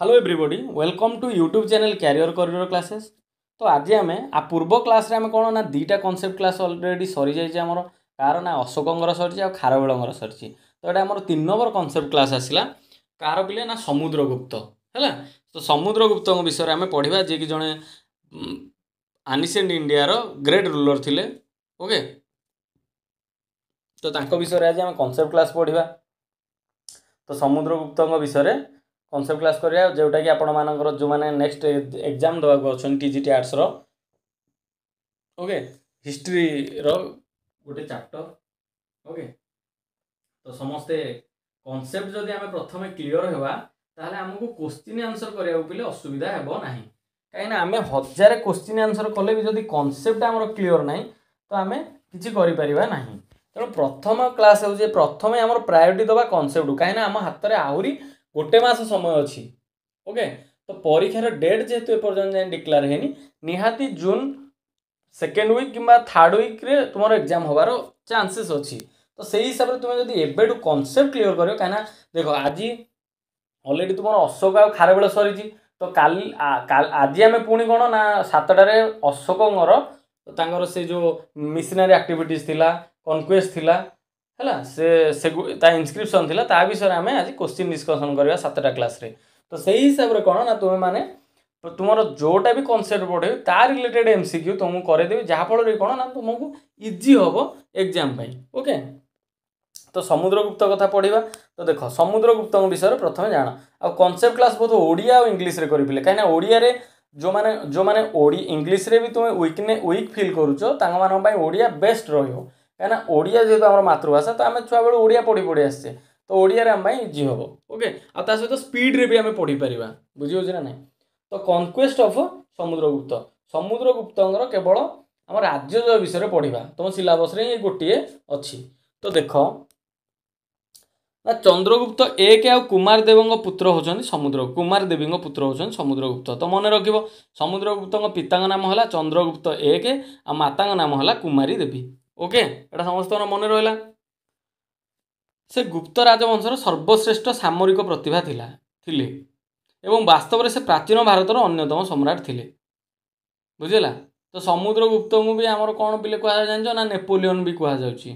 hello everybody welcome to YouTube channel career career classes ତ ଆଜି ଆମେ ଆ ପୂର୍ବ କ୍ଲାସ୍ରେ ଆମେ କ'ଣ ନା ଦୁଇଟା କନସେପ୍ଟ କ୍ଲାସ୍ ଅଲରେଡ଼ି ସରିଯାଇଛି ଆମର କାହାର ନା ଅଶୋକଙ୍କର ସରିଛି ଆଉ ଖାରବେଳଙ୍କର ସରିଛି ତ ଏଇଟା ଆମର ତିନି ନମ୍ବର କନସେପ୍ଟ କ୍ଲାସ୍ ଆସିଲା କାହାର ପିଲେ ନା ସମୁଦ୍ରଗୁପ୍ତ ହେଲା ତ ସମୁଦ୍ରଗୁପ୍ତଙ୍କ ବିଷୟରେ ଆମେ ପଢ଼ିବା ଯିଏକି ଜଣେ ଆନିସେଣ୍ଟ ଇଣ୍ଡିଆର ଗ୍ରେଟ୍ ରୁଲର ଥିଲେ ଓକେ ତ ତାଙ୍କ ବିଷୟରେ ଆଜି ଆମେ କନସେପ୍ଟ କ୍ଲାସ୍ ପଢ଼ିବା ତ ସମୁଦ୍ରଗୁପ୍ତଙ୍କ ବିଷୟରେ কনসেপ্ট କ୍ଲାସ୍ କରିବା ଯେଉଁଟାକି ଆପଣମାନଙ୍କର ଯେଉଁମାନେ ନେକ୍ସଟ ଏକ୍ଜାମ୍ ଦେବାକୁ ଅଛନ୍ତି ଟି ଜି ଟି ଆର୍ଟ୍ସର ଓକେ ହିଷ୍ଟ୍ରିର ଗୋଟେ ଚାପ୍ଟର ଓକେ ତ ସମସ୍ତେ କନସେପ୍ଟ ଯଦି ଆମେ ପ୍ରଥମେ କ୍ଲିଅର ହେବା ତାହେଲେ ଆମକୁ କୋଶ୍ଚିନ୍ ଆନ୍ସର କରିବାକୁ ପିଲେ ଅସୁବିଧା ହେବ ନାହିଁ କାହିଁକିନା ଆମେ ହଜାରେ କୋଶ୍ଚିନ୍ ଆନ୍ସର କଲେ ବି ଯଦି କନସେପ୍ଟ ଆମର କ୍ଲିଅର ନାହିଁ ତ ଆମେ କିଛି କରିପାରିବା ନାହିଁ ତେଣୁ ପ୍ରଥମ କ୍ଲାସ୍ ହେଉଛି ପ୍ରଥମେ ଆମର ପ୍ରାୟୋରିଟି ଦେବା କନସେପ୍ଟକୁ କାହିଁକିନା ଆମ ହାତରେ ଆହୁରି ଗୋଟେ ମାସ ସମୟ ଅଛି ଓକେ ତ ପରୀକ୍ଷାର ଡେଟ୍ ଯେହେତୁ ଏପର୍ଯ୍ୟନ୍ତ ଯାଏଁ ଡିକ୍ଲାର ହେଇନି ନିହାତି ଜୁନ୍ ସେକେଣ୍ଡ ୱିକ୍ କିମ୍ବା ଥାର୍ଡ଼ ୱିକ୍ରେ ତୁମର ଏକ୍ଜାମ୍ ହେବାର ଚାନ୍ସେସ୍ ଅଛି ତ ସେଇ ହିସାବରେ ତୁମେ ଯଦି ଏବେଠୁ କନସେପ୍ଟ କ୍ଲିଅର୍ କରିବ କାହିଁକିନା ଦେଖ ଆଜି ଅଲରେଡ଼ି ତୁମର ଅଶୋକ ଆଉ ଖାରବେଳ ସରିଛି ତ କାଲି ଆଜି ଆମେ ପୁଣି କ'ଣ ନା ସାତଟାରେ ଅଶୋକଙ୍କର ତାଙ୍କର ସେ ଯେଉଁ ମିସନାରୀ ଆକ୍ଟିଭିଟିଜ୍ ଥିଲା କନକ୍ୱେଷ୍ଟ ଥିଲା ହେଲା ସେ ସେ ତା ଇନସ୍କ୍ରିପସନ୍ ଥିଲା ତା ବିଷୟରେ ଆମେ ଆଜି କୋଶ୍ଚିନ୍ ଡିସ୍କସନ୍ କରିବା ସାତଟା କ୍ଲାସ୍ରେ ତ ସେଇ ହିସାବରେ କ'ଣ ନା ତୁମେମାନେ ତୁମର ଯେଉଁଟା ବି କନସେପ୍ଟ ପଢ଼େଇବି ତା ରିଲେଟେଡ଼୍ ଏମ୍ ସି କ୍ୟୁ ତୁମକୁ କରେଇଦେବି ଯାହାଫଳରେ କ'ଣ ନା ତୁମକୁ ଇଜି ହେବ ଏକ୍ଜାମ୍ ପାଇଁ ଓକେ ତ ସମୁଦ୍ରଗୁପ୍ତ କଥା ପଢ଼ିବା ତ ଦେଖ ସମୁଦ୍ରଗୁପ୍ତଙ୍କ ବିଷୟରେ ପ୍ରଥମେ ଜାଣ ଆଉ କନସେପ୍ଟ କ୍ଲାସ୍ ବହୁତ ଓଡ଼ିଆ ଆଉ ଇଂଲିଶରେ କରିଥିଲେ କାହିଁକିନା ଓଡ଼ିଆରେ ଯେଉଁମାନେ ଯେଉଁମାନେ ଇଂଲିଶରେ ବି ତୁମେ ୱିକ୍ ୱିକ୍ ଫିଲ୍ କରୁଛ ତାଙ୍କମାନଙ୍କ ପାଇଁ ଓଡ଼ିଆ ବେଷ୍ଟ ରହିବ କାହିଁକିନା ଓଡ଼ିଆ ଯେହେତୁ ଆମର ମାତୃଭାଷା ତ ଆମେ ଛୁଆବେଳୁ ଓଡ଼ିଆ ପଢ଼ି ପଢ଼ି ଆସିଛେ ତ ଓଡ଼ିଆରେ ଆମ ପାଇଁ ଇଜି ହେବ ଓକେ ଆଉ ତା ସହିତ ସ୍ପିଡ଼୍ରେ ବି ଆମେ ପଢ଼ିପାରିବା ବୁଝିହେଉଛି ନା ନାହିଁ ତ କନକ୍ୱେଷ୍ଟ ଅଫ୍ ସମୁଦ୍ରଗୁପ୍ତ ସମୁଦ୍ରଗୁପ୍ତଙ୍କର କେବଳ ଆମ ରାଜ୍ୟଜୟ ବିଷୟରେ ପଢ଼ିବା ତୁମ ସିଲାବସ୍ରେ ହିଁ ଗୋଟିଏ ଅଛି ତ ଦେଖ ନା ଚନ୍ଦ୍ରଗୁପ୍ତ ଏକ ଆଉ କୁମାର ଦେବଙ୍କ ପୁତ୍ର ହେଉଛନ୍ତି ସମୁଦ୍ର କୁମାର ଦେବୀଙ୍କ ପୁତ୍ର ହେଉଛନ୍ତି ସମୁଦ୍ରଗୁପ୍ତ ତ ମନେ ରଖିବ ସମୁଦ୍ରଗୁପ୍ତଙ୍କ ପିତାଙ୍କ ନାମ ହେଲା ଚନ୍ଦ୍ରଗୁପ୍ତ ଏକ ଆଉ ମାତାଙ୍କ ନାମ ହେଲା କୁମାରୀ ଦେବୀ ଓକେ ଏଇଟା ସମସ୍ତଙ୍କର ମନେ ରହିଲା ସେ ଗୁପ୍ତ ରାଜବଂଶର ସର୍ବଶ୍ରେଷ୍ଠ ସାମରିକ ପ୍ରତିଭା ଥିଲା ଥିଲେ ଏବଂ ବାସ୍ତବରେ ସେ ପ୍ରାଚୀନ ଭାରତର ଅନ୍ୟତମ ସମ୍ରାଟ ଥିଲେ ବୁଝିଲା ତ ସମୁଦ୍ରଗୁପ୍ତଙ୍କୁ ବି ଆମର କ'ଣ ପିଲେ କୁହାଯାଉ ଜାଣିଛ ନା ନେପୋଲିଅନ୍ ବି କୁହାଯାଉଛି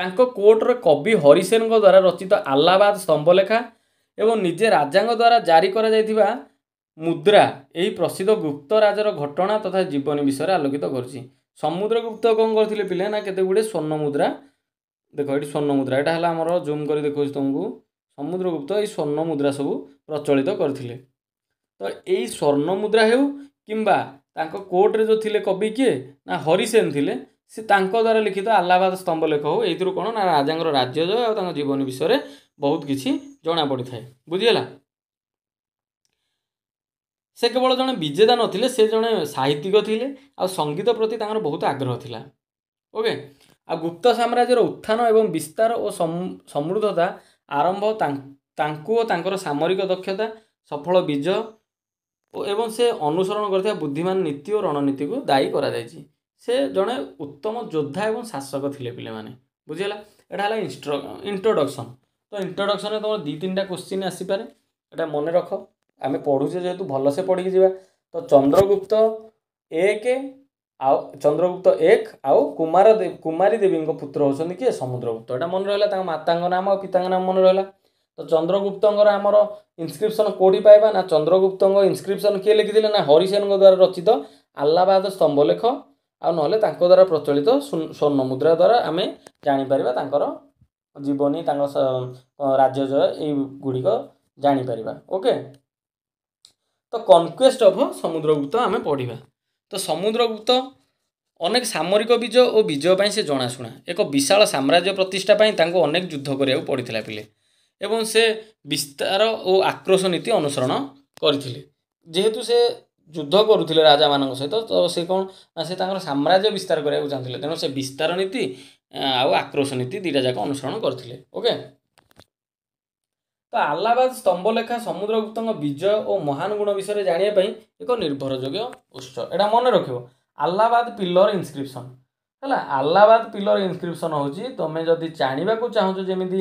ତାଙ୍କ କୋର୍ଟର କବି ହରିସେନଙ୍କ ଦ୍ୱାରା ରଚିତ ଆହ୍ଲାବାଦ ସ୍ତମ୍ଭଲେଖା ଏବଂ ନିଜେ ରାଜାଙ୍କ ଦ୍ୱାରା ଜାରି କରାଯାଇଥିବା ମୁଦ୍ରା ଏହି ପ୍ରସିଦ୍ଧ ଗୁପ୍ତ ରାଜାର ଘଟଣା ତଥା ଜୀବନୀ ବିଷୟରେ ଆଲୋକିତ କରୁଛି ସମୁଦ୍ରଗୁପ୍ତ କ'ଣ କରିଥିଲେ ପିଲା ନା କେତେ ଗୁଡ଼ିଏ ସ୍ୱର୍ଣ୍ଣ ମୁଦ୍ରା ଦେଖ ଏଇଠି ସ୍ୱର୍ଣ୍ଣ ମୁଦ୍ରା ଏଇଟା ହେଲା ଆମର ଜୁମ୍ କରି ଦେଖାଉଛି ତୁମକୁ ସମୁଦ୍ରଗୁପ୍ତ ଏଇ ସ୍ୱର୍ଣ୍ଣ ମୁଦ୍ରା ସବୁ ପ୍ରଚଳିତ କରିଥିଲେ ତ ଏଇ ସ୍ୱର୍ଣ୍ଣ ମୁଦ୍ରା ହେଉ କିମ୍ବା ତାଙ୍କ କୋର୍ଟରେ ଯେଉଁ ଥିଲେ କବି କିଏ ନା ହରିସେନ ଥିଲେ ସେ ତାଙ୍କ ଦ୍ୱାରା ଲିଖିତ ଆହ୍ଲାବାଦ ସ୍ତମ୍ଭ ଲେଖ ହେଉ ଏଇଥିରୁ କ'ଣ ନା ରାଜାଙ୍କର ରାଜ୍ୟ ଆଉ ତାଙ୍କ ଜୀବନୀ ବିଷୟରେ ବହୁତ କିଛି ଜଣାପଡ଼ିଥାଏ ବୁଝିହେଲା ସେ କେବଳ ଜଣେ ବିଜେତା ନଥିଲେ ସେ ଜଣେ ସାହିତ୍ୟିକ ଥିଲେ ଆଉ ସଙ୍ଗୀତ ପ୍ରତି ତାଙ୍କର ବହୁତ ଆଗ୍ରହ ଥିଲା ଓକେ ଆଉ ଗୁପ୍ତ ସାମ୍ରାଜ୍ୟର ଉତ୍ଥାନ ଏବଂ ବିସ୍ତାର ଓ ସମୃଦ୍ଧତା ଆରମ୍ଭ ତାଙ୍କୁ ଓ ତାଙ୍କର ସାମରିକ ଦକ୍ଷତା ସଫଳ ବିଜୟ ଓ ଏବଂ ସେ ଅନୁସରଣ କରିଥିବା ବୁଦ୍ଧିମାନ ନୀତି ଓ ରଣନୀତିକୁ ଦାୟୀ କରାଯାଇଛି ସେ ଜଣେ ଉତ୍ତମ ଯୋଦ୍ଧା ଏବଂ ଶାସକ ଥିଲେ ପିଲେମାନେ ବୁଝିହେଲା ଏଇଟା ହେଲା ଇଣ୍ଟ୍ରୋଡ଼କ୍ସନ୍ ତ ଇଣ୍ଟ୍ରୋଡ଼କ୍ସନରେ ତୁମର ଦୁଇ ତିନିଟା କୋଶ୍ଚିନ୍ ଆସିପାରେ ଏଇଟା ମନେ ରଖ ଆମେ ପଢ଼ୁଛେ ଯେହେତୁ ଭଲସେ ପଢ଼ିକି ଯିବା ତ ଚନ୍ଦ୍ରଗୁପ୍ତ ଏକ ଆଉ ଚନ୍ଦ୍ରଗୁପ୍ତ ଏକ ଆଉ କୁମାର କୁମାରୀ ଦେବୀଙ୍କ ପୁତ୍ର ହେଉଛନ୍ତି କିଏ ସମୁଦ୍ରଗୁପ୍ତ ଏଇଟା ମନେ ରହିଲା ତାଙ୍କ ମାତାଙ୍କ ନାମ ଆଉ ପିତାଙ୍କ ନାମ ମନେ ରହିଲା ତ ଚନ୍ଦ୍ରଗୁପ୍ତଙ୍କର ଆମର ଇନ୍ସ୍କ୍ରିପ୍ସନ୍ କେଉଁଠି ପାଇବା ନା ଚନ୍ଦ୍ରଗୁପ୍ତଙ୍କ ଇନ୍ସ୍କ୍ରିପ୍ସନ୍ କିଏ ଲେଖିଥିଲେ ନା ହରିସେନଙ୍କ ଦ୍ୱାରା ରଚିତ ଆଲ୍ଲାବାଦ ସ୍ତମ୍ଭଲେଖ ଆଉ ନହେଲେ ତାଙ୍କ ଦ୍ୱାରା ପ୍ରଚଳିତ ସ୍ୱର୍ଣ୍ଣ ମୁଦ୍ରା ଦ୍ୱାରା ଆମେ ଜାଣିପାରିବା ତାଙ୍କର ଜୀବନୀ ତାଙ୍କ ରାଜ୍ୟ ଜୟ ଗୁଡ଼ିକ ଜାଣିପାରିବା ଓକେ ତ କନକ୍ୱେଷ୍ଟ ଅଫ୍ ସମୁଦ୍ରଗୁପ୍ତ ଆମେ ପଢ଼ିବା ତ ସମୁଦ୍ରଗୁପ୍ତ ଅନେକ ସାମରିକ ବିଜୟ ଓ ବିଜୟ ପାଇଁ ସେ ଜଣାଶୁଣା ଏକ ବିଶାଳ ସାମ୍ରାଜ୍ୟ ପ୍ରତିଷ୍ଠା ପାଇଁ ତାଙ୍କୁ ଅନେକ ଯୁଦ୍ଧ କରିବାକୁ ପଡ଼ିଥିଲା ପିଲେ ଏବଂ ସେ ବିସ୍ତାର ଓ ଆକ୍ରୋଶ ନୀତି ଅନୁସରଣ କରିଥିଲେ ଯେହେତୁ ସେ ଯୁଦ୍ଧ କରୁଥିଲେ ରାଜାମାନଙ୍କ ସହିତ ତ ସେ କ'ଣ ନା ସେ ତାଙ୍କର ସାମ୍ରାଜ୍ୟ ବିସ୍ତାର କରିବାକୁ ଚାହୁଁଥିଲେ ତେଣୁ ସେ ବିସ୍ତାର ନୀତି ଆଉ ଆକ୍ରୋଶ ନୀତି ଦୁଇଟା ଯାକ ଅନୁସରଣ କରିଥିଲେ ଓକେ ତ ଆହ୍ଲାବାଦ ସ୍ତମ୍ଭ ଲେଖା ସମୁଦ୍ରଗୁପ୍ତଙ୍କ ବିଜୟ ଓ ମହାନ ଗୁଣ ବିଷୟରେ ଜାଣିବା ପାଇଁ ଏକ ନିର୍ଭରଯୋଗ୍ୟ ଉତ୍ସ ଏଇଟା ମନେ ରଖିବ ଆହ୍ଲାବାଦ ପିଲର ଇନ୍ସକ୍ରିପସନ୍ ହେଲା ଆହ୍ଲାବାଦ ପିଲର ଇନ୍ସକ୍ରିପସନ୍ ହେଉଛି ତୁମେ ଯଦି ଜାଣିବାକୁ ଚାହୁଁଛ ଯେମିତି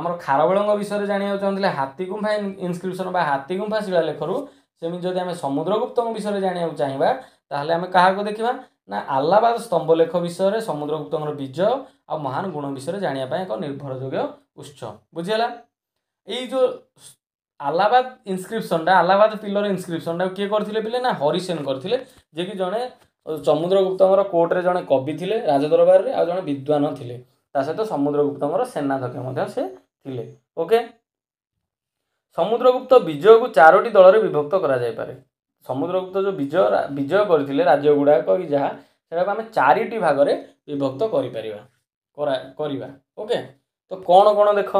ଆମର ଖାରବେଳଙ୍କ ବିଷୟରେ ଜାଣିବାକୁ ଚାହୁଁଥିଲେ ହାତୀଗୁମ୍ଫା ଇନ୍ସକ୍ରିପସନ୍ ବା ହାତୀଗୁମ୍ଫା ଶିଳାଲେଖରୁ ସେମିତି ଯଦି ଆମେ ସମୁଦ୍ରଗୁପ୍ତଙ୍କ ବିଷୟରେ ଜାଣିବାକୁ ଚାହିଁବା ତାହେଲେ ଆମେ କାହାକୁ ଦେଖିବା ନା ଆହ୍ଲାବାଦ ସ୍ତମ୍ଭ ଲେଖ ବିଷୟରେ ସମୁଦ୍ରଗୁପ୍ତଙ୍କର ବିଜୟ ଆଉ ମହାନ ଗୁଣ ବିଷୟରେ ଜାଣିବା ପାଇଁ ଏକ ନିର୍ଭରଯୋଗ୍ୟ ଉତ୍ସ ବୁଝିହେଲା ଏଇ ଯେଉଁ ଆଲାହାବାଦ ଇନ୍ସ୍କ୍ରିପ୍ସନ୍ଟା ଆଲାହାବାଦ ପିଲର ଇନ୍ସ୍କ୍ରିପ୍ସନ୍ଟା କିଏ କରିଥିଲେ ପିଲେ ନା ହରିସେନ କରିଥିଲେ ଯିଏକି ଜଣେ ସମୁଦ୍ରଗୁପ୍ତଙ୍କର କୋର୍ଟରେ ଜଣେ କବି ଥିଲେ ରାଜଦରବାରରେ ଆଉ ଜଣେ ବିଦ୍ୱାନ ଥିଲେ ତା ସହିତ ସମୁଦ୍ରଗୁପ୍ତଙ୍କର ସେନାଧ୍ୟକ୍ଷ ମଧ୍ୟ ସେ ଥିଲେ ଓକେ ସମୁଦ୍ରଗୁପ୍ତ ବିଜୟକୁ ଚାରୋଟି ଦଳରେ ବିଭକ୍ତ କରାଯାଇପାରେ ସମୁଦ୍ରଗୁପ୍ତ ଯେଉଁ ବିଜୟ ବିଜୟ କରିଥିଲେ ରାଜ୍ୟଗୁଡ଼ାକ କି ଯାହା ସେଟାକୁ ଆମେ ଚାରିଟି ଭାଗରେ ବିଭକ୍ତ କରିପାରିବା କରା କରିବା ଓକେ ତ କ'ଣ କ'ଣ ଦେଖ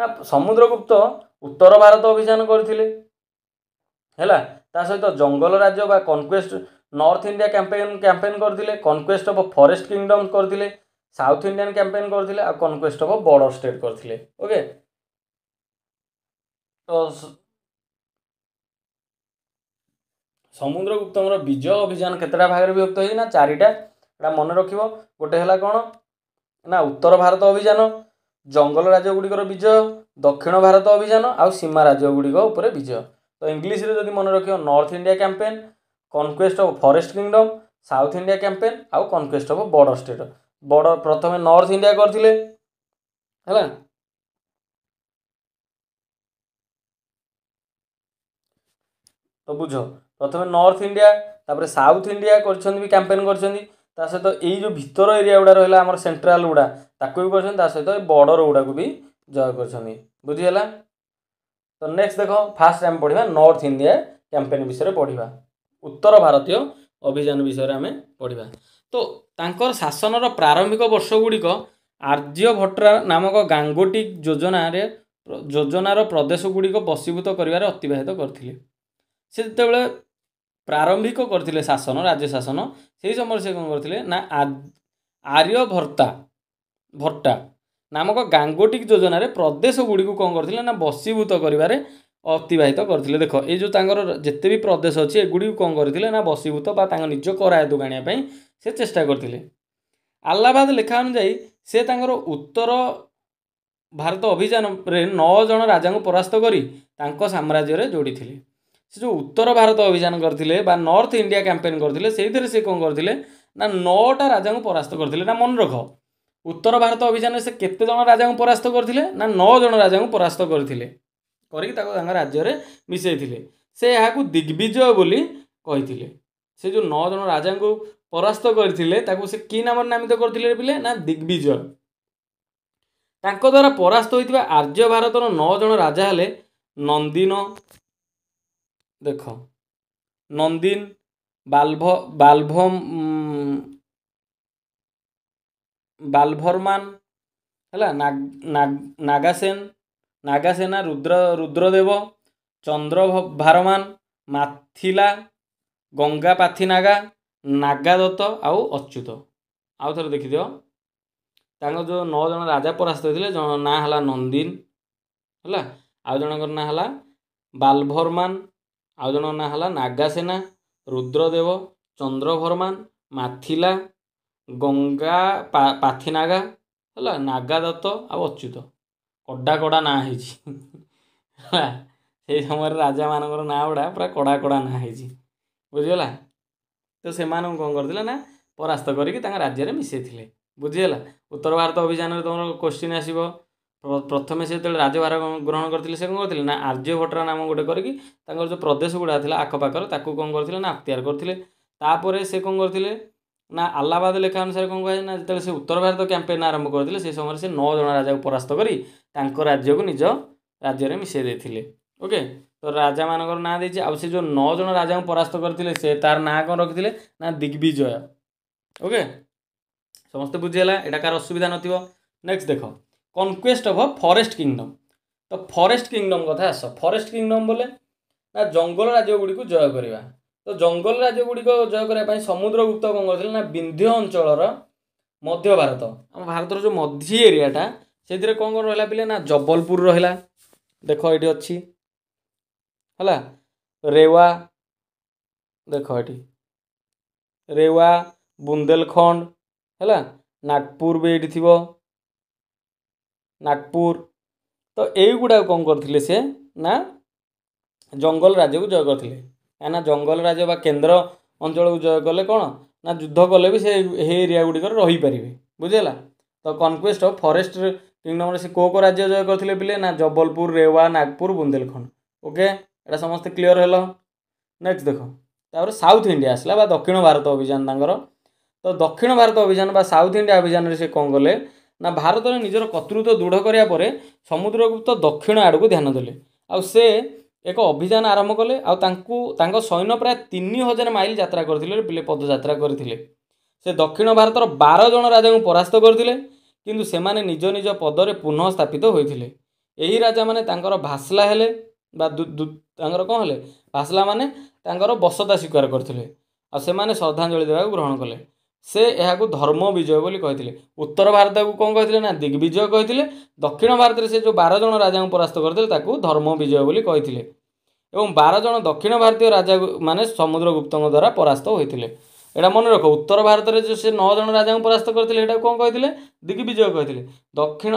ନା ସମୁଦ୍ରଗୁପ୍ତ ଉତ୍ତର ଭାରତ ଅଭିଯାନ କରିଥିଲେ ହେଲା ତା ସହିତ ଜଙ୍ଗଲ ରାଜ୍ୟ ବା conquest north India campaign campaign କରିଥିଲେ କନକ୍ୱେଷ୍ଟ ଅଫ୍ ଫରେଷ୍ଟ କିଙ୍ଗଡମ୍ କରିଥିଲେ ସାଉଥ ଇଣ୍ଡିଆନ୍ କ୍ୟାମ୍ପେନ୍ କରିଥିଲେ ଆଉ କନକ୍ୱେଷ୍ଟ ଅଫ୍ ବର୍ଡର ଷ୍ଟେଟ୍ କରିଥିଲେ ଓକେ ତ ସମୁଦ୍ରଗୁପ୍ତଙ୍କର ବିଜୟ ଅଭିଯାନ କେତେଟା ଭାଗରେ ବିଭକ୍ତ ହେଇଛି ନା ଚାରିଟା ଏଇଟା ମନେ ରଖିବ ଗୋଟେ ହେଲା କ'ଣ ନା ଉତ୍ତର ଭାରତ ଅଭିଯାନ ଜଙ୍ଗଲ ରାଜ୍ୟଗୁଡ଼ିକର ବିଜୟ ଦକ୍ଷିଣ ଭାରତ ଅଭିଯାନ ଆଉ ସୀମା ରାଜ୍ୟଗୁଡ଼ିକ ଉପରେ ବିଜୟ ତ ଇଂଲିଶରେ ଯଦି ମନେ ରଖିବ north India campaign conquest of forest kingdom south India campaign ଆଉ conquest of border state border ପ୍ରଥମେ ନର୍ଥ ଇଣ୍ଡିଆ କରିଥିଲେ ହେଲା ତ ବୁଝ ପ୍ରଥମେ ନର୍ଥ ଇଣ୍ଡିଆ ତାପରେ ସାଉଥ୍ ଇଣ୍ଡିଆ କରିଛନ୍ତି ବି କ୍ୟାମ୍ପେନ୍ କରିଛନ୍ତି ତା ସହିତ ଏଇ ଯେଉଁ ଭିତର ଏରିଆ ଗୁଡ଼ା ରହିଲା ଆମର ସେଣ୍ଟ୍ରାଲ ଗୁଡ଼ା ତାକୁ ବି କରିଛନ୍ତି ତା ସହିତ ବର୍ଡ଼ର ଗୁଡ଼ାକୁ ବି ଜୟ କରିଛନ୍ତି ବୁଝିହେଲା ତ ନେକ୍ସଟ ଦେଖ ଫାର୍ଷ୍ଟ ଆମେ ପଢ଼ିବା ନର୍ଥ ଇଣ୍ଡିଆ କ୍ୟାମ୍ପେନ୍ ବିଷୟରେ ପଢ଼ିବା ଉତ୍ତର ଭାରତୀୟ ଅଭିଯାନ ବିଷୟରେ ଆମେ ପଢ଼ିବା ତ ତାଙ୍କର ଶାସନର ପ୍ରାରମ୍ଭିକ ବର୍ଷ ଗୁଡ଼ିକ ଆର୍ଯ୍ୟଭଟ୍ଟ ନାମକ ଗାଙ୍ଗୋଟିକ ଯୋଜନାରେ ଯୋଜନାର ପ୍ରଦେଶ ଗୁଡ଼ିକ ବସିଭୂତ କରିବାରେ ଅତିବାହିତ କରିଥିଲେ ସେ ଯେତେବେଳେ ପ୍ରାରମ୍ଭିକ କରିଥିଲେ ଶାସନ ରାଜ୍ୟ ଶାସନ ସେହି ସମୟରେ ସେ କ'ଣ କରିଥିଲେ ନା ଆର୍ଯ୍ୟଭର୍ତ୍ତା ଭର୍ତ୍ତା ନାମକ ଗାଙ୍ଗୋଟିକ ଯୋଜନାରେ ପ୍ରଦେଶ ଗୁଡ଼ିକୁ କ'ଣ କରିଥିଲେ ନା ବସିଭୂତ କରିବାରେ ଅତିବାହିତ କରିଥିଲେ ଦେଖ ଏଇ ଯେଉଁ ତାଙ୍କର ଯେତେ ବି ପ୍ରଦେଶ ଅଛି ଏଗୁଡ଼ିକୁ କ'ଣ କରିଥିଲେ ନା ବସିଭୂତ ବା ତାଙ୍କ ନିଜ କରାୟତକୁ ଆଣିବା ପାଇଁ ସେ ଚେଷ୍ଟା କରିଥିଲେ ଆହ୍ଲାବାଦ ଲେଖା ଅନୁଯାୟୀ ସେ ତାଙ୍କର ଉତ୍ତର ଭାରତ ଅଭିଯାନରେ ନଅ ଜଣ ରାଜାଙ୍କୁ ପରାସ୍ତ କରି ତାଙ୍କ ସାମ୍ରାଜ୍ୟରେ ଯୋଡ଼ିଥିଲେ ସେ ଯେଉଁ ଉତ୍ତର ଭାରତ ଅଭିଯାନ କରିଥିଲେ ବା ନର୍ଥ ଇଣ୍ଡିଆ କ୍ୟାମ୍ପେନ୍ କରିଥିଲେ ସେଇଥିରେ ସେ କ'ଣ କରିଥିଲେ ନା ନଅଟା ରାଜାଙ୍କୁ ପରାସ୍ତ କରିଥିଲେ ନା ମନେ ରଖ ଉତ୍ତର ଭାରତ ଅଭିଯାନରେ ସେ କେତେ ଜଣ ରାଜାଙ୍କୁ ପରାସ୍ତ କରିଥିଲେ ନା ନଅ ଜଣ ରାଜାଙ୍କୁ ପରାସ୍ତ କରିଥିଲେ କରିକି ତାକୁ ତାଙ୍କ ରାଜ୍ୟରେ ମିଶାଇଥିଲେ ସେ ଏହାକୁ ଦିଗ୍ବିଜୟ ବୋଲି କହିଥିଲେ ସେ ଯେଉଁ ନଅ ଜଣ ରାଜାଙ୍କୁ ପରାସ୍ତ କରିଥିଲେ ତାକୁ ସେ କି ନାମରେ ନାମିତ କରିଥିଲେ ବୋଲେ ନା ଦିଗ୍ବିଜୟ ତାଙ୍କ ଦ୍ୱାରା ପରାସ୍ତ ହୋଇଥିବା ଆର୍ଯ୍ୟ ଭାରତର ନଅ ଜଣ ରାଜା ହେଲେ ନନ୍ଦିନ ଦେଖ ନନ୍ଦିନ ବାଲ୍ଭ ବାଲ୍ଭ ବାଲ୍ଭର୍ମାନ ହେଲା ନାଗାସେନ ନାଗାସେନା ରୁଦ୍ର ରୁଦ୍ରଦେବ ଚନ୍ଦ୍ର ଭାରମାନ ମାଥିଲା ଗଙ୍ଗା ପାଥିନାଗା ନାଗାଦତ୍ତ ଆଉ ଅଚ୍ୟୁତ ଆଉ ଥରେ ଦେଖିଦିଅ ତାଙ୍କ ଯେଉଁ ନଅ ଜଣ ରାଜା ପରାସ୍ତ ହୋଇଥିଲେ ଜଣଙ୍କ ନାଁ ହେଲା ନନ୍ଦିନ ହେଲା ଆଉ ଜଣଙ୍କର ନାଁ ହେଲା ବାଲ୍ଭର୍ମାନ ଆଉ ଜଣଙ୍କ ନାଁ ହେଲା ନାଗାସେନା ରୁଦ୍ରଦେବ ଚନ୍ଦ୍ରଭର୍ମାନ ମାଥିଲା ଗଙ୍ଗା ପାଥିନାଗା ହେଲା ନାଗା ଦତ୍ତ ଆଉ ଅଚ୍ୟୁତ କଡ଼ା କଡ଼ା ନାଁ ହେଇଛି ହେଲା ସେଇ ସମୟରେ ରାଜାମାନଙ୍କର ନାଁ ଗୁଡ଼ା ପୁରା କଡ଼ା କଡ଼ା ନାଁ ହେଇଛି ବୁଝିଗଲା ତ ସେମାନଙ୍କୁ କ'ଣ କରିଥିଲେ ନା ପରାସ୍ତ କରିକି ତାଙ୍କ ରାଜ୍ୟରେ ମିଶାଇଥିଲେ ବୁଝିହେଲା ଉତ୍ତର ଭାରତ ଅଭିଯାନରେ ତୁମର କୋଶ୍ଚିନ୍ ଆସିବ ପ୍ରଥମେ ସେ ଯେତେବେଳେ ରାଜ୍ୟଭାର ଗ୍ରହଣ କରିଥିଲେ ସେ କ'ଣ କରିଥିଲେ ନା ଆର୍ଯ୍ୟଭଟ୍ଟରା ନାମ ଗୋଟେ କରିକି ତାଙ୍କର ଯେଉଁ ପ୍ରଦେଶ ଗୁଡ଼ା ଥିଲା ଆଖପାଖର ତାକୁ କ'ଣ କରିଥିଲେ ନା ଅକ୍ତିଆର କରିଥିଲେ ତାପରେ ସେ କ'ଣ କରିଥିଲେ ନା ଆଲ୍ଲାହାବାଦ ଲେଖା ଅନୁସାରେ କ'ଣ କୁହାଯାଏ ନା ଯେତେବେଳେ ସେ ଉତ୍ତର ଭାରତ କ୍ୟାମ୍ପେନ୍ ଆରମ୍ଭ କରିଥିଲେ ସେ ସମୟରେ ସେ ନଅ ଜଣ ରାଜାକୁ ପରାସ୍ତ କରି ତାଙ୍କ ରାଜ୍ୟକୁ ନିଜ ରାଜ୍ୟରେ ମିଶାଇ ଦେଇଥିଲେ ଓକେ ତ ରାଜାମାନଙ୍କର ନାଁ ଦେଇଛି ଆଉ ସେ ଯେଉଁ ନଅ ଜଣ ରାଜାଙ୍କୁ ପରାସ୍ତ କରିଥିଲେ ସେ ତାର ନାଁ କ'ଣ ରଖିଥିଲେ ନା ଦିଗ୍ବିଜୟ ଓକେ ସମସ୍ତେ ବୁଝିଗଲା ଏଇଟା କାହାର ଅସୁବିଧା ନଥିବ ନେକ୍ସଟ ଦେଖ conquest of a forest kingdom ତ ଫରେଷ୍ଟ କିଙ୍ଗଡ଼ମ୍ କଥା ଆସ ଫରେଷ୍ଟ କିଙ୍ଗଡ଼ମ୍ ବୋଲେ ନା ଜଙ୍ଗଲ ରାଜ୍ୟଗୁଡ଼ିକୁ ଜୟ କରିବା ତ ଜଙ୍ଗଲ ରାଜ୍ୟଗୁଡ଼ିକ ଜୟ କରିବା ପାଇଁ ସମୁଦ୍ରଗୁପ୍ତ କ'ଣ କରିଥିଲେ ନା ବିନ୍ଧ୍ୟ ଅଞ୍ଚଳର ମଧ୍ୟ ଭାରତ ଆମ ଭାରତର ଯେଉଁ ମଝି ଏରିଆଟା ସେଥିରେ କ'ଣ କ'ଣ ରହିଲା ପିଲା ନା ଜବଲପୁର ରହିଲା ଦେଖ ଏଠି ଅଛି ହେଲା ରେୱା ଦେଖ ଏଠି ରେୱା ବୁନ୍ଦେଲଖଣ୍ଡ ହେଲା ନାଗପୁର ବି ଏଇଠି ଥିବ ନାଗପୁର ତ ଏଇଗୁଡ଼ାକ କ'ଣ କରିଥିଲେ ସେ ନା ଜଙ୍ଗଲ ରାଜ୍ୟକୁ ଜୟ କରିଥିଲେ କାହିଁକିନା ଜଙ୍ଗଲ ରାଜ୍ୟ ବା କେନ୍ଦ୍ର ଅଞ୍ଚଳକୁ ଜୟ କଲେ କ'ଣ ନା ଯୁଦ୍ଧ କଲେ ବି ସେ ଏହି ଏରିଆ ଗୁଡ଼ିକରେ ରହିପାରିବେ ବୁଝିହେଲା ତ କନକ୍ୱେଷ୍ଟ ଅଫ୍ ଫରେଷ୍ଟ କିଙ୍ଗଡ଼ମ୍ରେ ସେ କେଉଁ କେଉଁ ରାଜ୍ୟ ଜୟ କରିଥିଲେ ପିଲେ ନା ଜବଲପୁର ରେୱା ନାଗପୁର ବୁନ୍ଦେଲଖଣ୍ଡ ଓକେ ଏଇଟା ସମସ୍ତେ କ୍ଲିଅର୍ ହେଲ ନେକ୍ସଟ ଦେଖ ତାପରେ ସାଉଥ୍ ଇଣ୍ଡିଆ ଆସିଲା ବା ଦକ୍ଷିଣ ଭାରତ ଅଭିଯାନ ତାଙ୍କର ତ ଦକ୍ଷିଣ ଭାରତ ଅଭିଯାନ ବା ସାଉଥ୍ ଇଣ୍ଡିଆ ଅଭିଯାନରେ ସେ କ'ଣ କଲେ ନା ଭାରତରେ ନିଜର କର୍ତ୍ତୃତ୍ୱ ଦୃଢ଼ କରିବା ପରେ ସମୁଦ୍ରଗୁପ୍ତ ଦକ୍ଷିଣ ଆଡ଼କୁ ଧ୍ୟାନ ଦେଲେ ଆଉ ସେ ଏକ ଅଭିଯାନ ଆରମ୍ଭ କଲେ ଆଉ ତାଙ୍କୁ ତାଙ୍କ ସୈନ୍ୟ ପ୍ରାୟ ତିନି ହଜାର ମାଇଲ ଯାତ୍ରା କରିଥିଲେ ପିଲେ ପଦଯାତ୍ରା କରିଥିଲେ ସେ ଦକ୍ଷିଣ ଭାରତର ବାର ଜଣ ରାଜାଙ୍କୁ ପରାସ୍ତ କରିଥିଲେ କିନ୍ତୁ ସେମାନେ ନିଜ ନିଜ ପଦରେ ପୁନଃ ସ୍ଥାପିତ ହୋଇଥିଲେ ଏହି ରାଜାମାନେ ତାଙ୍କର ଭାସଲା ହେଲେ ବା ତାଙ୍କର କ'ଣ ହେଲେ ଭାସଲାମାନେ ତାଙ୍କର ବସତା ସ୍ୱୀକାର କରିଥିଲେ ଆଉ ସେମାନେ ଶ୍ରଦ୍ଧାଞ୍ଜଳି ଦେବାକୁ ଗ୍ରହଣ କଲେ से यह धर्म विजय बोली उत्तर भारत को कौन कहते ना दिग्विजय कही दक्षिण भारत से जो बारज राजा परास्त करते धर्म विजय बोली बारज दक्षिण भारतीय राजा मान समुद्रगुप्त द्वारा परास्त होते यहाँ मन रख उत्तर भारत में जो से नौज राजा परास्त करते कौन कही दिग्विजय कही दक्षिण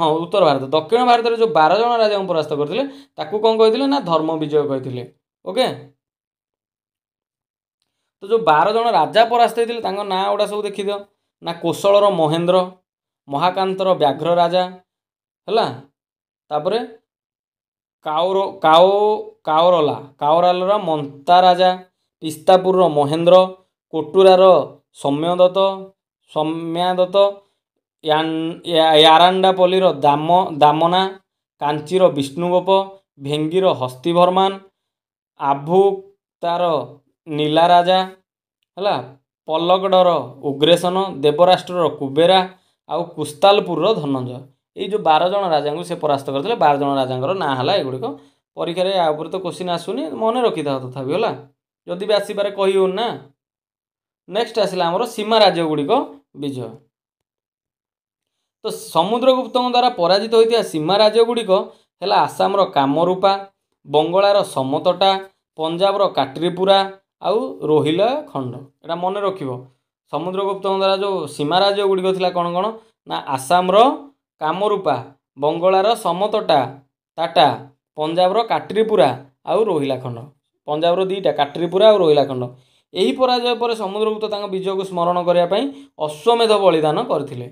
हाँ उत्तर भारत दक्षिण भारत में जो बारज राजा परास्त करते कौन कहते ना धर्म विजय कहते ओके ଯେଉଁ ବାର ଜଣ ରାଜା ପରାସ୍ତ ହେଇଥିଲେ ତାଙ୍କ ନାଁ ଗୁଡ଼ା ସବୁ ଦେଖିଦିଅ ନା କୋଶଳର ମହେନ୍ଦ୍ର ମହାକାନ୍ତର ବ୍ୟାଘ୍ର ରାଜା ହେଲା ତାପରେ କାଓର କାଓ କାଓରଲା କାଓରାଲର ମନ୍ତା ରାଜା ପିସ୍ତାପୁରର ମହେନ୍ଦ୍ର କୋଟୁରାର ସୌମ୍ୟଦତ୍ତ ସୌମ୍ୟାଦତ୍ତ ୟାରାଣ୍ଡାପଲ୍ଲୀର ଦାମ ଦାମନା କାଞ୍ଚିର ବିଷ୍ଣୁଗୋପ ଭେଙ୍ଗିର ହସ୍ତିଭର୍ମାନ ଆଭୁକ୍ତାର ନୀଲା ରାଜା ହେଲା ପଲ୍ଲଗଡ଼ର ଉଗ୍ରେସନ ଦେବରାଷ୍ଟ୍ରର କୁବେରା ଆଉ କୁସ୍ତାଲପୁରର ଧନଞ୍ଜୟ ଏଇ ଯେଉଁ ବାର ଜଣ ରାଜାଙ୍କୁ ସେ ପରାସ୍ତ କରିଥିଲେ ବାର ଜଣ ରାଜାଙ୍କର ନାଁ ହେଲା ଏଗୁଡ଼ିକ ପରୀକ୍ଷାରେ ଆ ଉପରେ ତ କୋଶ୍ଚିନ୍ ଆସୁନି ମନେ ରଖିଥାଉ ତଥାପି ହେଲା ଯଦି ବି ଆସିପାରେ କହିହେଉନି ନା ନେକ୍ସଟ ଆସିଲା ଆମର ସୀମା ରାଜ୍ୟଗୁଡ଼ିକ ବିଜୟ ତ ସମୁଦ୍ରଗୁପ୍ତଙ୍କ ଦ୍ୱାରା ପରାଜିତ ହୋଇଥିବା ସୀମା ରାଜ୍ୟଗୁଡ଼ିକ ହେଲା ଆସାମର କାମରୂପା ବଙ୍ଗଳାର ସମତଟା ପଞ୍ଜାବର କାଟ୍ରିପୁରା ଆଉ ରୋହିଲା ଖଣ୍ଡ ଏଇଟା ମନେ ରଖିବ ସମୁଦ୍ରଗୁପ୍ତଙ୍କ ଦ୍ୱାରା ଯେଉଁ ସୀମା ରାଜ୍ୟ ଗୁଡ଼ିକ ଥିଲା କ'ଣ କ'ଣ ନା ଆସାମର କାମରୂପା ବଙ୍ଗଳାର ସମତଟା ତାଟା ପଞ୍ଜାବର କାଟ୍ରିପୁରା ଆଉ ରୋହିଲା ଖଣ୍ଡ ପଞ୍ଜାବର ଦୁଇଟା କାଟ୍ରିପୁରା ଆଉ ରୋହିଲା ଖଣ୍ଡ ଏହି ପରାଜୟ ପରେ ସମୁଦ୍ରଗୁପ୍ତ ତାଙ୍କ ବିଜୟକୁ ସ୍ମରଣ କରିବା ପାଇଁ ଅଶ୍ୱମେଧ ବଳିଦାନ କରିଥିଲେ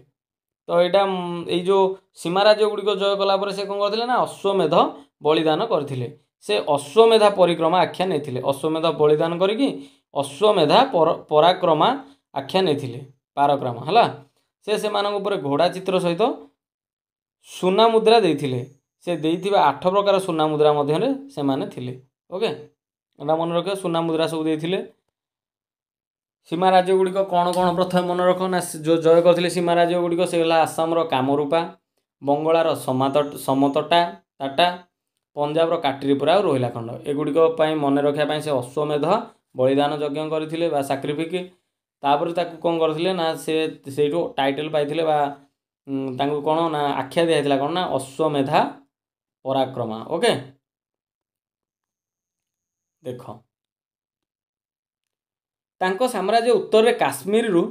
ତ ଏଇଟା ଏଇ ଯେଉଁ ସୀମା ରାଜ୍ୟ ଗୁଡ଼ିକ ଜୟ କଲା ପରେ ସେ କ'ଣ କରିଥିଲେ ନା ଅଶ୍ୱମେଧ ବଳିଦାନ କରିଥିଲେ ସେ ଅଶ୍ୱମେଧା ପରିକ୍ରମା ଆଖ୍ୟା ନେଇଥିଲେ ଅଶ୍ୱମେଧା ବଳିଦାନ କରିକି ଅଶ୍ୱମେଧା ପରାକ୍ରମା ଆଖ୍ୟା ନେଇଥିଲେ ପାରକ୍ରମ ହେଲା ସେ ସେମାନଙ୍କ ଉପରେ ଘୋଡ଼ା ଚିତ୍ର ସହିତ ସୁନା ମୁଦ୍ରା ଦେଇଥିଲେ ସେ ଦେଇଥିବା ଆଠ ପ୍ରକାର ସୁନା ମୁଦ୍ରା ମଧ୍ୟରେ ସେମାନେ ଥିଲେ ଓକେ ଏଇଟା ମନେ ରଖ ସୁନା ମୁଦ୍ରା ସବୁ ଦେଇଥିଲେ ସୀମା ରାଜ୍ୟଗୁଡ଼ିକ କ'ଣ କ'ଣ ପ୍ରଥମେ ମନେ ରଖ ନା ଯେଉଁ ଜୟ କରିଥିଲେ ସୀମା ରାଜ୍ୟଗୁଡ଼ିକ ସେ ହେଲା ଆସାମର କାମରୂପା ବଙ୍ଗଳାର ସମତଟା ତାଟା ପଞ୍ଜାବର କାଟିରିପୁରା ଆଉ ରୋହିଲାଖଣ୍ଡ ଏଗୁଡ଼ିକ ପାଇଁ ମନେ ରଖିବା ପାଇଁ ସେ ଅଶ୍ୱମେଧ ବଳିଦାନ ଯଜ୍ଞ କରିଥିଲେ ବା ସାକ୍ରିଫିକ୍ ତାପରେ ତାକୁ କ'ଣ କରିଥିଲେ ନା ସେ ସେଇଠୁ ଟାଇଟେଲ୍ ପାଇଥିଲେ ବା ତାଙ୍କୁ କ'ଣ ନା ଆଖ୍ୟା ଦିଆହେଇଥିଲା କ'ଣ ନା ଅଶ୍ୱମେଧା ପରାକ୍ରମା ଓକେ ଦେଖ ତାଙ୍କ ସାମ୍ରାଜ୍ୟ ଉତ୍ତରରେ କାଶ୍ମୀରରୁ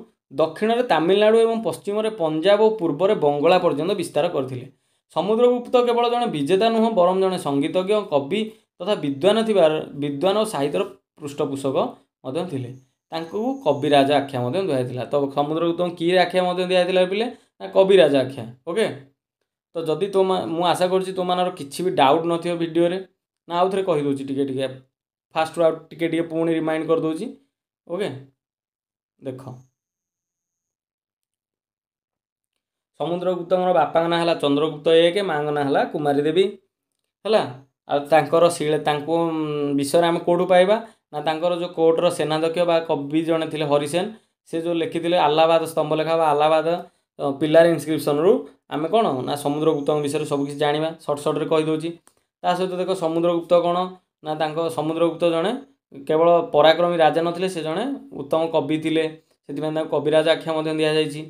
ଦକ୍ଷିଣରେ ତାମିଲନାଡ଼ୁ ଏବଂ ପଶ୍ଚିମରେ ପଞ୍ଜାବ ଓ ପୂର୍ବରେ ବଙ୍ଗଳା ପର୍ଯ୍ୟନ୍ତ ବିସ୍ତାର କରିଥିଲେ ସମୁଦ୍ରଗୁପ୍ତ କେବଳ ଜଣେ ବିଜେତା ନୁହଁ ବରଂ ଜଣେ ସଙ୍ଗୀତଜ୍ଞ କବି ତଥା ବିଦ୍ୱାନ ଥିବାର ବିଦ୍ୱାନ ଓ ସାହିତ୍ୟର ପୃଷ୍ଠପୋଷକ ମଧ୍ୟ ଥିଲେ ତାଙ୍କୁ କବିରାଜା ଆଖ୍ୟା ମଧ୍ୟ ଦିଆଯାଇଥିଲା ତ ସମୁଦ୍ରଗୁପ୍ତଙ୍କୁ କି ଆଖ୍ୟା ମଧ୍ୟ ଦିଆଯାଇଥିଲା ବୋଲେ ନା କବିରାଜା ଆଖ୍ୟା ଓକେ ତ ଯଦି ତୋ ମୁଁ ଆଶା କରୁଛି ତୋମାନଙ୍କର କିଛି ବି ଡାଉଟ୍ ନଥିବ ଭିଡ଼ିଓରେ ନା ଆଉ ଥରେ କହିଦେଉଛି ଟିକେ ଟିକେ ଫାଷ୍ଟରୁ ଆଉ ଟିକେ ଟିକେ ପୁଣି ରିମାଇଣ୍ଡ କରିଦେଉଛି ଓକେ ଦେଖ ସମୁଦ୍ରଗୁପ୍ତଙ୍କର ବାପାଙ୍କ ନାଁ ହେଲା ଚନ୍ଦ୍ରଗୁପ୍ତ ଏକ ମା'ଙ୍କ ନାଁ ହେଲା କୁମାରୀ ଦେବୀ ହେଲା ଆଉ ତାଙ୍କର ଶିଳେ ତାଙ୍କ ବିଷୟରେ ଆମେ କେଉଁଠୁ ପାଇବା ନା ତାଙ୍କର ଯେଉଁ କୋର୍ଟର ସେନାଧ୍ୟକ୍ଷ ବା କବି ଜଣେ ଥିଲେ ହରିସେନ ସେ ଯେଉଁ ଲେଖିଥିଲେ ଆହ୍ଲାବାଦ ସ୍ତମ୍ଭ ଲେଖା ବା ଆହ୍ଲାବାଦ ପିଲାର ଇନସ୍କ୍ରିପସନରୁ ଆମେ କ'ଣ ନା ସମୁଦ୍ରଗୁପ୍ତଙ୍କ ବିଷୟରେ ସବୁକିଛି ଜାଣିବା ସର୍ଟ ସର୍ଟରେ କହିଦେଉଛି ତା ସହିତ ଦେଖ ସମୁଦ୍ରଗୁପ୍ତ କ'ଣ ନା ତାଙ୍କ ସମୁଦ୍ରଗୁପ୍ତ ଜଣେ କେବଳ ପରାକ୍ରମୀ ରାଜା ନଥିଲେ ସେ ଜଣେ ଉତ୍ତମ କବି ଥିଲେ ସେଥିପାଇଁ ତାଙ୍କୁ କବିରାଜ ଆଖ୍ୟା ମଧ୍ୟ ଦିଆଯାଇଛି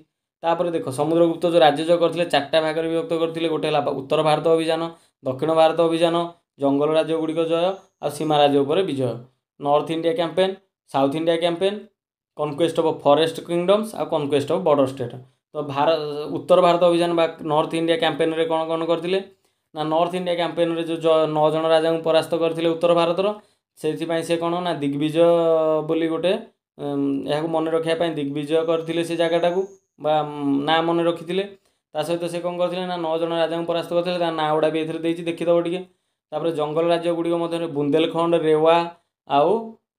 ତାପରେ ଦେଖ ସମୁଦ୍ରଗୁପ୍ତ ଯେଉଁ ରାଜ୍ୟଯୋଗ କରିଥିଲେ ଚାରିଟା ଭାଗରେ ବିଭକ୍ତ କରିଥିଲେ ଗୋଟେ ହେଲା ଉତ୍ତର ଭାରତ ଅଭିଯାନ ଦକ୍ଷିଣ ଭାରତ ଅଭିଯାନ ଜଙ୍ଗଲ ରାଜ୍ୟ ଗୁଡ଼ିକ ଜୟ ଆଉ ସୀମା ରାଜ୍ୟ ଉପରେ ବିଜୟ north India campaign south India campaign conquest of forest kingdoms ଆଉ କନକ୍ୱେଷ୍ଟ ଅଫ୍ ବର୍ଡର ଷ୍ଟେଟ୍ ତ ଭାରତ ଉତ୍ତର ଭାରତ ଅଭିଯାନ ବା ନର୍ଥ ଇଣ୍ଡିଆ କ୍ୟାମ୍ପେନ୍ରେ କ'ଣ କ'ଣ କରିଥିଲେ ନା ନର୍ଥ ଇଣ୍ଡିଆ କ୍ୟାମ୍ପେନ୍ରେ ଯେଉଁ ନଅ ଜଣ ରାଜାଙ୍କୁ ପରାସ୍ତ କରିଥିଲେ ଉତ୍ତର ଭାରତର ସେଥିପାଇଁ ସେ କ'ଣ ନା ଦିଗ୍ବିଜୟ ବୋଲି ଗୋଟେ ଏହାକୁ ମନେ ରଖିବା ପାଇଁ ଦିଗ୍ବିଜୟ କରିଥିଲେ ସେ ଜାଗାଟାକୁ ବା ନାଁ ମନେ ରଖିଥିଲେ ତା ସହିତ ସେ କ'ଣ କରିଥିଲେ ନା ନଅ ଜଣ ରାଜାଙ୍କୁ ପରାସ୍ତ କରିଥିଲେ ତା ନାଁ ଗୁଡ଼ା ବି ଏଥିରେ ଦେଇଛି ଦେଖିଦେବ ଟିକେ ତା'ପରେ ଜଙ୍ଗଲ ରାଜ୍ୟଗୁଡ଼ିକ ମଧ୍ୟରେ ବୁନ୍ଦେଲଖଣ୍ଡ ରେୱା ଆଉ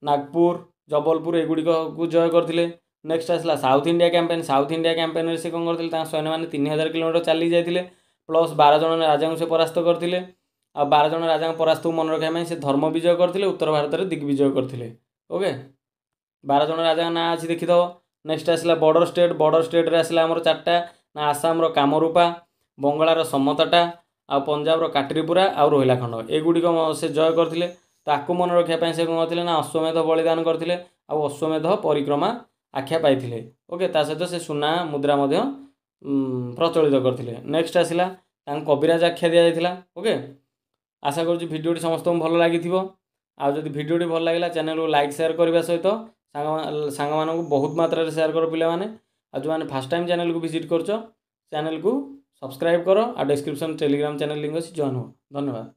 ନାଗପୁର ଜବଲପୁର ଏଗୁଡ଼ିକକୁ ଜୟ କରିଥିଲେ ନେକ୍ସଟ ଆସିଲା south India campaign south India କ୍ୟାମ୍ପେନ୍ରେ ସେ କ'ଣ କରିଥିଲେ ତାଙ୍କ ସୈନ୍ୟମାନେ ତିନି ହଜାର କିଲୋମିଟର ଚାଲି ଯାଇଥିଲେ ପ୍ଲସ୍ ବାର ଜଣ ରାଜାଙ୍କୁ ସେ ପରାସ୍ତ କରିଥିଲେ ଆଉ ବାର ଜଣ ରାଜାଙ୍କ ପରାସ୍ତକୁ ମନେ ରଖିବା ପାଇଁ ସେ ଧର୍ମ ବିଜୟ କରିଥିଲେ ଉତ୍ତର ଭାରତରେ ଦିଗ୍ବିଜୟ କରିଥିଲେ ଓକେ ବାର ଜଣ ରାଜାଙ୍କ ନାଁ ଅଛି ଦେଖିଦେବ ନେକ୍ସଟ ଆସିଲା ବର୍ଡ଼ର ଷ୍ଟେଟ୍ ବର୍ଡ଼ର ଷ୍ଟେଟ୍ରେ ଆସିଲା ଆମର ଚାରିଟା ନା ଆସାମର କାମରୂପା ବଙ୍ଗଳାର ସମତାଟା ଆଉ ପଞ୍ଜାବର କାଟ୍ରିପୁରା ଆଉ ରୋହିଲା ଖଣ୍ଡ ଏଗୁଡ଼ିକ ସେ ଜୟ କରିଥିଲେ ତାକୁ ମନେ ରଖିବା ପାଇଁ ସେ କ'ଣ କରିଥିଲେ ନା ଅଶ୍ୱମେଧ ବଳିଦାନ କରିଥିଲେ ଆଉ ଅଶ୍ୱମେଧ ପରିକ୍ରମା ଆଖ୍ୟା ପାଇଥିଲେ ଓକେ ତା ସହିତ ସେ ସୁନା ମୁଦ୍ରା ମଧ୍ୟ ପ୍ରଚଳିତ କରିଥିଲେ ନେକ୍ସଟ ଆସିଲା ତାଙ୍କୁ କବିରାଜ ଆଖ୍ୟା ଦିଆଯାଇଥିଲା ଓକେ ଆଶା କରୁଛି ଭିଡ଼ିଓଟି ସମସ୍ତଙ୍କୁ ଭଲ ଲାଗିଥିବ ଆଉ ଯଦି ଭିଡ଼ିଓଟି ଭଲ ଲାଗିଲା ଚ୍ୟାନେଲକୁ ଲାଇକ୍ ସେୟାର କରିବା ସହିତ ସାଙ୍ଗ ସାଙ୍ଗମାନଙ୍କୁ ବହୁତ ମାତ୍ରାରେ ସେୟାର କର ପିଲାମାନେ ଆଉ ଯେଉଁମାନେ ଫାର୍ଷ୍ଟ ଟାଇମ୍ ଚ୍ୟାନେଲ୍କୁ ଭିଜିଟ୍ କରୁଛ ଚ୍ୟାନେଲ୍କୁ ସବସ୍କ୍ରାଇବ୍ କର ଆଉ ଡେସ୍କ୍ରିପସନ୍ ଟେଲିଗ୍ରାମ୍ ଚ୍ୟାନେଲ୍ ଲିଙ୍କ୍ ଅଛି ଜଏନ୍ ହୁଅ ଧନ୍ୟବାଦ